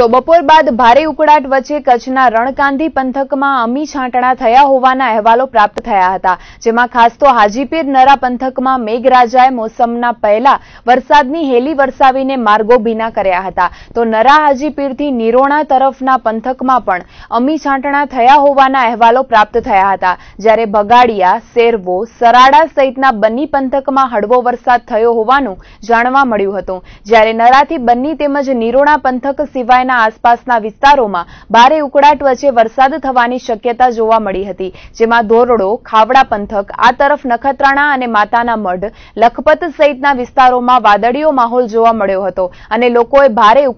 તો બપોર બાદ ભારે ઉકળાટ વચ્ચે કચ્છના રણકાંધી પંથકમાં અમી છાંટણા થયા હોવાના અહેવાલો પ્રાપ્ત થયા હતા જેમાં ખાસ તો હાજીપીર નરા પંથકમાં મેઘરાજાએ મોસમના પહેલા વરસાદની હેલી વરસાવીને માર્ગો ભીના કર્યા હતા તો નરા હાજીપીરથી નિરોણા તરફના પંથકમાં પણ અમી છાંટણા થયા હોવાના અહેવાલો પ્રાપ્ત થયા હતા જ્યારે ભગાડિયા સેરવો સરાડા સહિતના બન્ની પંથકમાં હળવો વરસાદ થયો હોવાનું જાણવા મળ્યું હતું જ્યારે નરાથી બન્ની તેમજ નિરોણા પંથક સિવાય જિલ્લાના આસપાસના વિસ્તારોમાં ભારે ઉકળાટ વચ્ચે વરસાદ થવાની શક્યતા જોવા મળી હતી જેમાં ધોરડો ખાવડા પંથક આ તરફ નખત્રાણા અને માતાના મઢ લખપત સહિતના વિસ્તારોમાં વાદળીયો માહોલ જોવા મળ્યો હતો અને લોકોએ ભારે